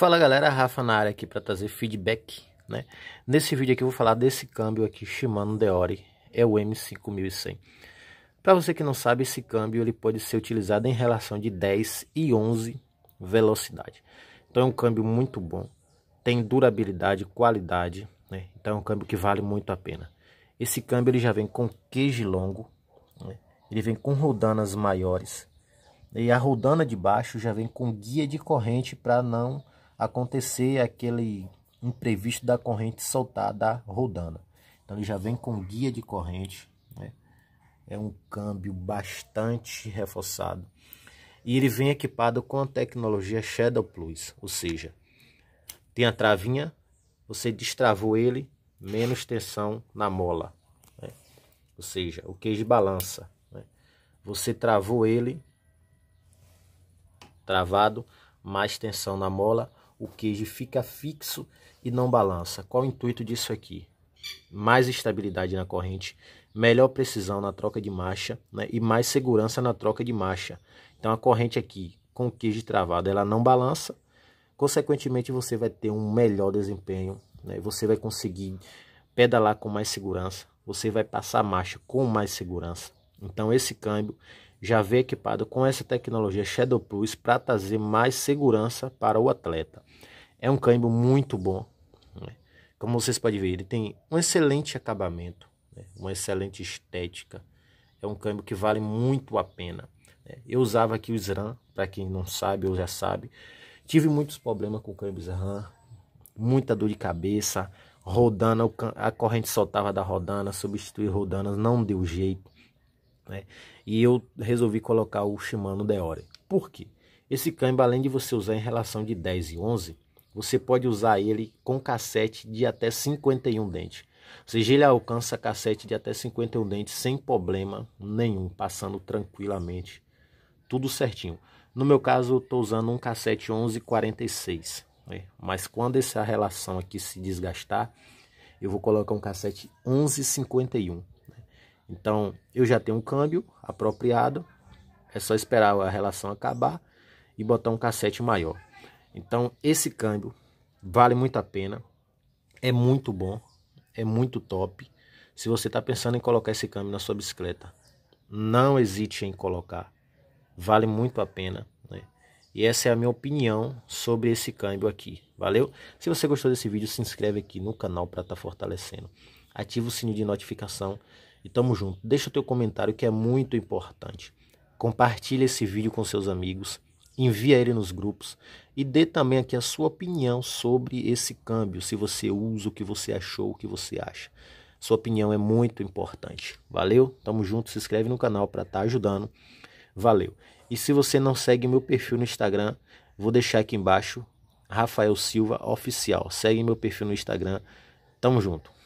Fala galera, Rafa na área aqui para trazer feedback, né? Nesse vídeo aqui eu vou falar desse câmbio aqui Shimano Deore, é o M5100. Para você que não sabe, esse câmbio ele pode ser utilizado em relação de 10 e 11 velocidade. Então é um câmbio muito bom, tem durabilidade, qualidade, né? Então é um câmbio que vale muito a pena. Esse câmbio ele já vem com queijo longo, né? ele vem com rodanas maiores. E a rodana de baixo já vem com guia de corrente para não acontecer aquele imprevisto da corrente soltar da rodana. Então ele já vem com guia de corrente, né? é um câmbio bastante reforçado. E ele vem equipado com a tecnologia Shadow Plus, ou seja, tem a travinha, você destravou ele, menos tensão na mola. Né? Ou seja, o queijo balança. Né? Você travou ele, travado, mais tensão na mola o queijo fica fixo e não balança. Qual o intuito disso aqui? Mais estabilidade na corrente, melhor precisão na troca de marcha né? e mais segurança na troca de marcha. Então a corrente aqui com o queijo travado ela não balança, consequentemente você vai ter um melhor desempenho, né? você vai conseguir pedalar com mais segurança, você vai passar marcha com mais segurança. Então esse câmbio já vem equipado com essa tecnologia Shadow Plus para trazer mais segurança para o atleta. É um câmbio muito bom. Né? Como vocês podem ver, ele tem um excelente acabamento, né? uma excelente estética. É um câmbio que vale muito a pena. Né? Eu usava aqui o SRAM, para quem não sabe ou já sabe. Tive muitos problemas com o câmbio SRAM, muita dor de cabeça, rodana, a corrente soltava da rodana, substituir rodanas não deu jeito. Né? E eu resolvi colocar o Shimano Deore. Por quê? Esse câmbio, além de você usar em relação de 10 e 11, você pode usar ele com cassete de até 51 dentes. Ou seja, ele alcança cassete de até 51 dentes sem problema nenhum, passando tranquilamente, tudo certinho. No meu caso, eu estou usando um cassete 1146, né? mas quando essa relação aqui se desgastar, eu vou colocar um cassete 1151. Então, eu já tenho um câmbio apropriado, é só esperar a relação acabar e botar um cassete maior. Então, esse câmbio vale muito a pena, é muito bom, é muito top. Se você está pensando em colocar esse câmbio na sua bicicleta, não hesite em colocar, vale muito a pena. Né? E essa é a minha opinião sobre esse câmbio aqui, valeu? Se você gostou desse vídeo, se inscreve aqui no canal para estar tá fortalecendo. Ativa o sininho de notificação e tamo junto. Deixa teu comentário que é muito importante. Compartilha esse vídeo com seus amigos, envia ele nos grupos e dê também aqui a sua opinião sobre esse câmbio, se você usa, o que você achou, o que você acha. Sua opinião é muito importante. Valeu? Tamo junto, se inscreve no canal para estar tá ajudando. Valeu. E se você não segue meu perfil no Instagram, vou deixar aqui embaixo Rafael Silva Oficial. Segue meu perfil no Instagram. Tamo junto.